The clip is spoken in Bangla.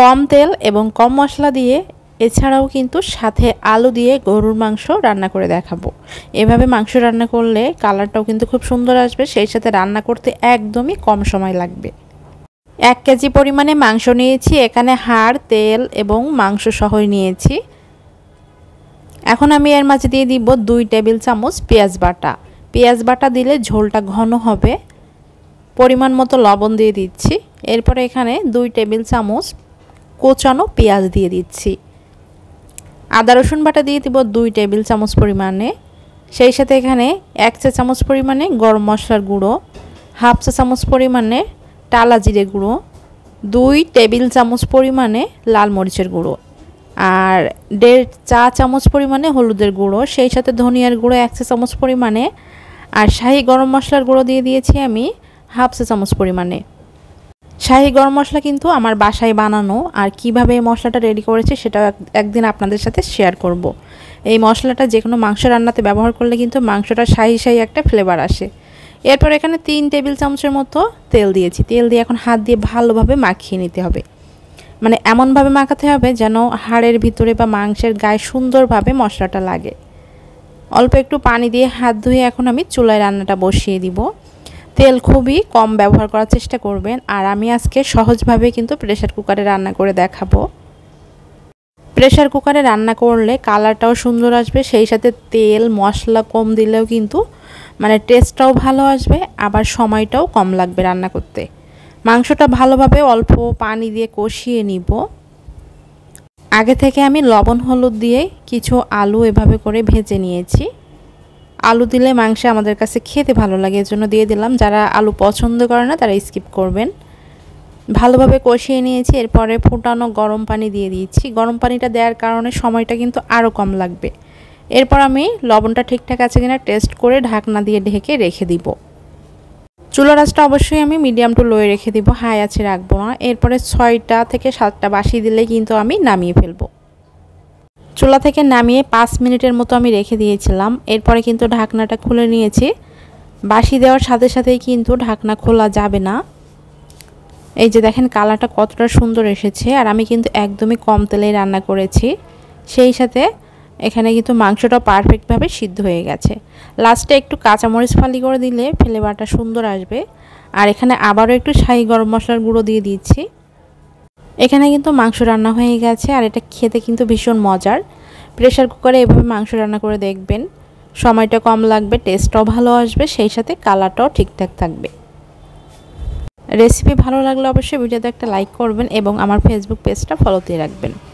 কম তেল এবং কম মশলা দিয়ে এছাড়াও কিন্তু সাথে আলু দিয়ে গরুর মাংস রান্না করে দেখাবো এভাবে মাংস রান্না করলে কালারটাও কিন্তু খুব সুন্দর আসবে সেই সাথে রান্না করতে একদমই কম সময় লাগবে এক কেজি পরিমাণে মাংস নিয়েছি এখানে হাড় তেল এবং মাংস সহ নিয়েছি এখন আমি এর মাঝে দিয়ে দিব দুই টেবিল চামচ পেঁয়াজ বাটা পেঁয়াজ বাটা দিলে ঝোলটা ঘন হবে পরিমাণ মতো লবণ দিয়ে দিচ্ছি এরপরে এখানে দুই টেবিল চামচ কোচানো পেঁয়াজ দিয়ে দিচ্ছি আদা রসুন বাটা দিয়ে দিব দুই টেবিল চামচ পরিমাণে সেই সাথে এখানে এক চা চামচ পরিমাণে গরম মশলার গুঁড়ো হাফ চা চামচ পরিমাণে টালা জিরে গুঁড়ো দুই টেবিল চামচ পরিমাণে লাল মরিচের গুঁড়ো আর দেড় চা চামচ পরিমাণে হলুদের গুঁড়ো সেই সাথে ধনিয়ার গুঁড়ো এক চা চামচ পরিমাণে আর শাহি গরম মশলার গুঁড়ো দিয়ে দিয়েছি আমি হাফ চা চামচ পরিমাণে শাহী গরম মশলা কিন্তু আমার বাসায় বানানো আর কিভাবে এই মশলাটা রেডি করেছে সেটাও একদিন আপনাদের সাথে শেয়ার করব। এই মশলাটা যে কোনো মাংস রান্নাতে ব্যবহার করলে কিন্তু মাংসটা শাহী শাহী একটা ফ্লেভার আসে এরপর এখানে তিন টেবিল চামচের মতো তেল দিয়েছি তেল দিয়ে এখন হাত দিয়ে ভালোভাবে মাখিয়ে নিতে হবে মানে এমনভাবে মাখাতে হবে যেন হাড়ের ভিতরে বা মাংসের গায়ে সুন্দরভাবে মশলাটা লাগে অল্প একটু পানি দিয়ে হাত ধুয়ে এখন আমি চুলায় রান্নাটা বসিয়ে দিব তেল খুবই কম ব্যবহার করার চেষ্টা করবেন আর আমি আজকে সহজভাবে কিন্তু প্রেশার কুকারে রান্না করে দেখাবো প্রেশার কুকারে রান্না করলে কালারটাও সুন্দর আসবে সেই সাথে তেল মশলা কম দিলেও কিন্তু মানে টেস্টটাও ভালো আসবে আবার সময়টাও কম লাগবে রান্না করতে মাংসটা ভালোভাবে অল্প পানি দিয়ে কষিয়ে নিব আগে থেকে আমি লবণ হলুদ দিয়ে কিছু আলু এভাবে করে ভেজে নিয়েছি আলু দিলে মাংসে আমাদের কাছে খেতে ভালো লাগে এজন্য দিয়ে দিলাম যারা আলু পছন্দ করে না তারা স্কিপ করবেন ভালোভাবে কষিয়ে নিয়েছি এরপরে ফুটানো গরম পানি দিয়ে দিয়েছি গরম পানিটা দেওয়ার কারণে সময়টা কিন্তু আরও কম লাগবে এরপর আমি লবণটা ঠিকঠাক আছে কিনা টেস্ট করে ঢাকনা দিয়ে ঢেকে রেখে দিব চুলা রাসটা অবশ্যই আমি মিডিয়াম টু লোয়ে রেখে দিব হাই আছে রাখবো না এরপরে ছয়টা থেকে সাতটা বাসি দিলে কিন্তু আমি নামিয়ে ফেলবো চুলা থেকে নামিয়ে পাঁচ মিনিটের মতো আমি রেখে দিয়েছিলাম এরপরে কিন্তু ঢাকনাটা খুলে নিয়েছি বাসি দেওয়ার সাথে সাথেই কিন্তু ঢাকনা খোলা যাবে না এই যে দেখেন কালারটা কতটা সুন্দর এসেছে আর আমি কিন্তু একদমই কম তেলেই রান্না করেছি সেই সাথে এখানে কিন্তু মাংসটা পারফেক্টভাবে সিদ্ধ হয়ে গেছে লাস্টে একটু কাঁচামরিচ ফালি করে দিলে ফ্লেভারটা সুন্দর আসবে আর এখানে আবারও একটু শাহি গরম মশলার গুঁড়ো দিয়ে দিচ্ছি এখানে কিন্তু মাংস রান্না হয়ে গেছে আর এটা খেতে কিন্তু ভীষণ মজার প্রেশার কুকারে এভাবে মাংস রান্না করে দেখবেন সময়টা কম লাগবে টেস্টটাও ভালো আসবে সেই সাথে কালারটাও ঠিকঠাক থাকবে রেসিপি ভালো লাগলে অবশ্যই ভিডিওতে একটা লাইক করবেন এবং আমার ফেসবুক পেজটা ফলোতে রাখবেন